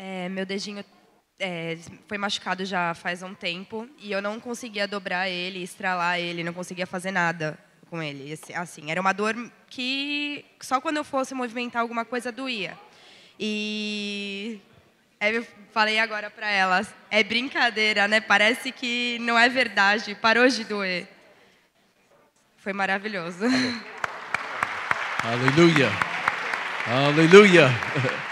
É, meu dedinho é, foi machucado já faz um tempo e eu não conseguia dobrar ele, estralar ele, não conseguia fazer nada com ele. Assim, era uma dor que só quando eu fosse movimentar alguma coisa doía. E eu falei agora para ela: é brincadeira, né? Parece que não é verdade, parou de doer. Foi maravilhoso. Aleluia. Aleluia.